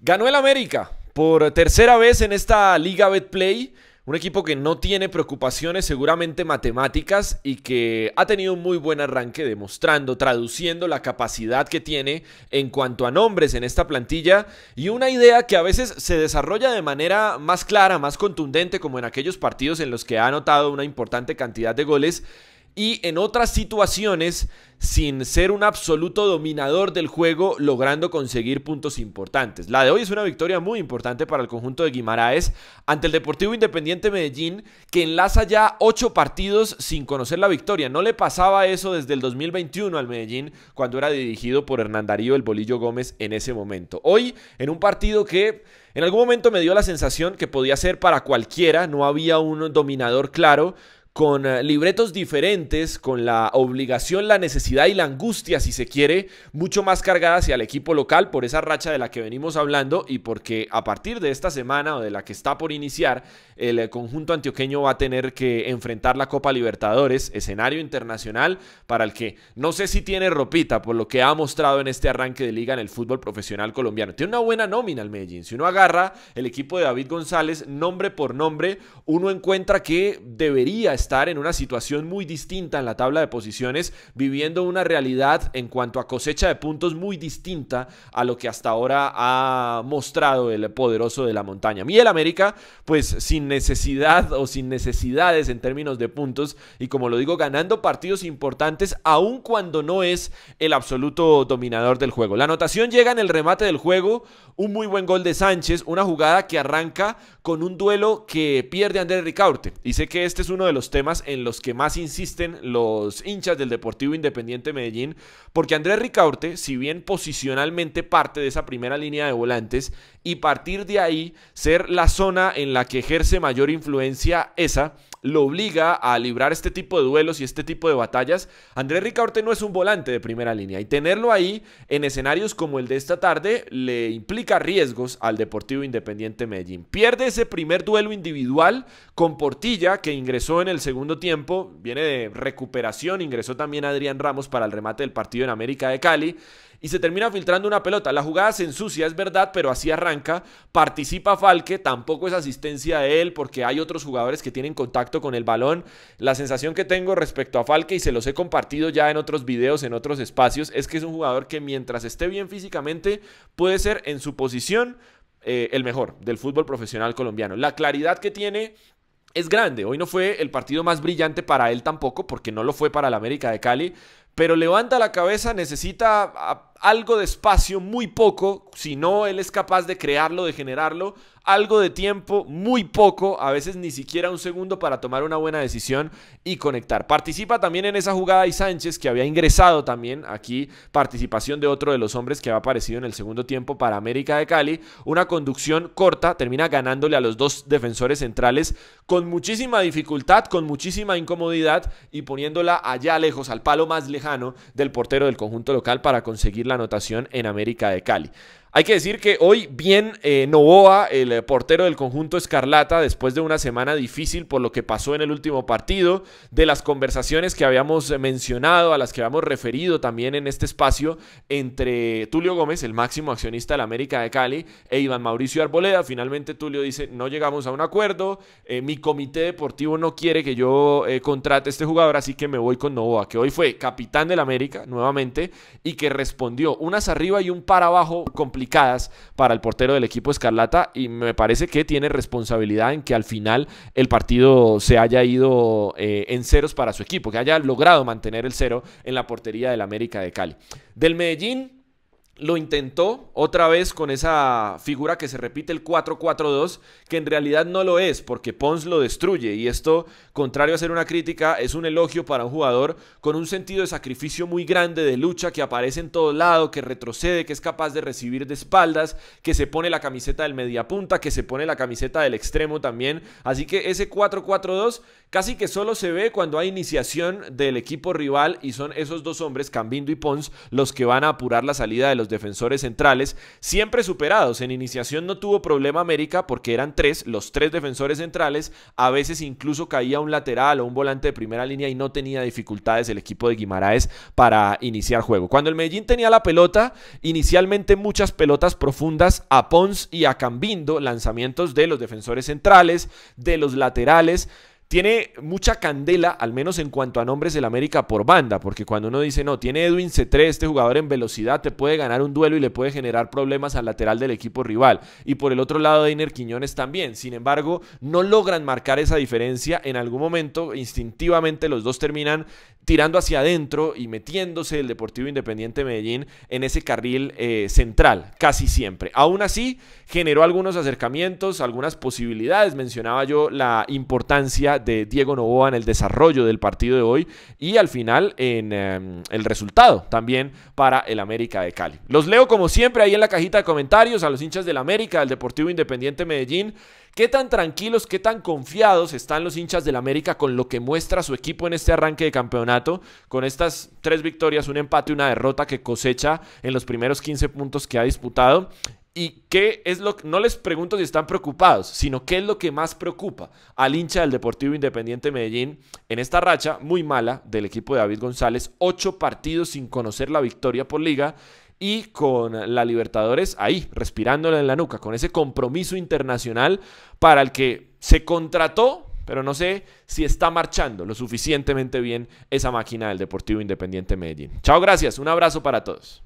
Ganó el América por tercera vez en esta Liga Betplay. Un equipo que no tiene preocupaciones seguramente matemáticas y que ha tenido un muy buen arranque demostrando, traduciendo la capacidad que tiene en cuanto a nombres en esta plantilla y una idea que a veces se desarrolla de manera más clara, más contundente como en aquellos partidos en los que ha anotado una importante cantidad de goles y en otras situaciones sin ser un absoluto dominador del juego, logrando conseguir puntos importantes. La de hoy es una victoria muy importante para el conjunto de Guimaraes ante el Deportivo Independiente Medellín, que enlaza ya ocho partidos sin conocer la victoria. No le pasaba eso desde el 2021 al Medellín, cuando era dirigido por Hernán Darío el Bolillo Gómez en ese momento. Hoy, en un partido que en algún momento me dio la sensación que podía ser para cualquiera, no había un dominador claro, con eh, libretos diferentes, con la obligación, la necesidad y la angustia, si se quiere, mucho más cargada hacia el equipo local por esa racha de la que venimos hablando y porque a partir de esta semana o de la que está por iniciar, el eh, conjunto antioqueño va a tener que enfrentar la Copa Libertadores, escenario internacional para el que no sé si tiene ropita por lo que ha mostrado en este arranque de liga en el fútbol profesional colombiano. Tiene una buena nómina el Medellín. Si uno agarra el equipo de David González nombre por nombre, uno encuentra que debería estar estar en una situación muy distinta en la tabla de posiciones, viviendo una realidad en cuanto a cosecha de puntos muy distinta a lo que hasta ahora ha mostrado el poderoso de la montaña. Miguel América, pues sin necesidad o sin necesidades en términos de puntos, y como lo digo, ganando partidos importantes, aun cuando no es el absoluto dominador del juego. La anotación llega en el remate del juego, un muy buen gol de Sánchez, una jugada que arranca con un duelo que pierde Andrés Ricaurte. Y sé que este es uno de los temas en los que más insisten los hinchas del Deportivo Independiente Medellín, porque Andrés Ricaurte, si bien posicionalmente parte de esa primera línea de volantes y partir de ahí ser la zona en la que ejerce mayor influencia esa, lo obliga a librar este tipo de duelos y este tipo de batallas. Andrés Ricaurte no es un volante de primera línea y tenerlo ahí en escenarios como el de esta tarde le implica riesgos al Deportivo Independiente Medellín. Pierde ese primer duelo individual con Portilla que ingresó en el segundo tiempo, viene de recuperación, ingresó también Adrián Ramos para el remate del partido en América de Cali y se termina filtrando una pelota. La jugada se ensucia, es verdad, pero así arranca. Participa Falque, tampoco es asistencia de él porque hay otros jugadores que tienen contacto con el balón. La sensación que tengo respecto a Falque, y se los he compartido ya en otros videos, en otros espacios, es que es un jugador que mientras esté bien físicamente, puede ser en su posición eh, el mejor del fútbol profesional colombiano. La claridad que tiene es grande. Hoy no fue el partido más brillante para él tampoco, porque no lo fue para la América de Cali, pero levanta la cabeza, necesita algo de espacio, muy poco, si no él es capaz de crearlo, de generarlo, algo de tiempo, muy poco, a veces ni siquiera un segundo para tomar una buena decisión y conectar. Participa también en esa jugada y Sánchez que había ingresado también aquí, participación de otro de los hombres que había aparecido en el segundo tiempo para América de Cali, una conducción corta, termina ganándole a los dos defensores centrales con muchísima dificultad, con muchísima incomodidad y poniéndola allá lejos, al palo más lejano del portero del conjunto local para conseguir la anotación en América de Cali. Hay que decir que hoy bien eh, Novoa, el eh, portero del conjunto Escarlata, después de una semana difícil por lo que pasó en el último partido, de las conversaciones que habíamos eh, mencionado, a las que habíamos referido también en este espacio, entre Tulio Gómez, el máximo accionista de la América de Cali, e Iván Mauricio Arboleda. Finalmente Tulio dice, no llegamos a un acuerdo, mi comité deportivo no quiere que yo contrate a este jugador, así que me voy con Novoa, que hoy fue capitán del América nuevamente y que respondió unas arriba y un para abajo completamente para el portero del equipo Escarlata y me parece que tiene responsabilidad en que al final el partido se haya ido eh, en ceros para su equipo, que haya logrado mantener el cero en la portería del América de Cali. Del Medellín, lo intentó otra vez con esa figura que se repite el 4-4-2, que en realidad no lo es, porque Pons lo destruye. Y esto, contrario a ser una crítica, es un elogio para un jugador con un sentido de sacrificio muy grande, de lucha, que aparece en todo lado, que retrocede, que es capaz de recibir de espaldas, que se pone la camiseta del mediapunta, que se pone la camiseta del extremo también. Así que ese 4-4-2 casi que solo se ve cuando hay iniciación del equipo rival y son esos dos hombres, Cambindo y Pons, los que van a apurar la salida de los defensores centrales, siempre superados. En iniciación no tuvo problema América porque eran tres, los tres defensores centrales, a veces incluso caía un lateral o un volante de primera línea y no tenía dificultades el equipo de Guimaraes para iniciar juego. Cuando el Medellín tenía la pelota, inicialmente muchas pelotas profundas a Pons y a Cambindo, lanzamientos de los defensores centrales, de los laterales, tiene mucha candela, al menos en cuanto a nombres del América por banda, porque cuando uno dice, no, tiene Edwin C3, este jugador en velocidad te puede ganar un duelo y le puede generar problemas al lateral del equipo rival. Y por el otro lado, Deiner Quiñones también. Sin embargo, no logran marcar esa diferencia. En algún momento, instintivamente, los dos terminan tirando hacia adentro y metiéndose el Deportivo Independiente Medellín en ese carril eh, central, casi siempre. Aún así, generó algunos acercamientos, algunas posibilidades. Mencionaba yo la importancia de Diego Novoa en el desarrollo del partido de hoy y al final en em, el resultado también para el América de Cali. Los leo como siempre ahí en la cajita de comentarios a los hinchas del América, del Deportivo Independiente Medellín. ¿Qué tan tranquilos, qué tan confiados están los hinchas del América con lo que muestra su equipo en este arranque de campeonato? Con estas tres victorias, un empate, y una derrota que cosecha en los primeros 15 puntos que ha disputado. ¿Y qué es lo que, no les pregunto si están preocupados, sino qué es lo que más preocupa al hincha del Deportivo Independiente Medellín en esta racha muy mala del equipo de David González? Ocho partidos sin conocer la victoria por liga y con la Libertadores ahí, respirándola en la nuca, con ese compromiso internacional para el que se contrató, pero no sé si está marchando lo suficientemente bien esa máquina del Deportivo Independiente Medellín. Chao, gracias, un abrazo para todos.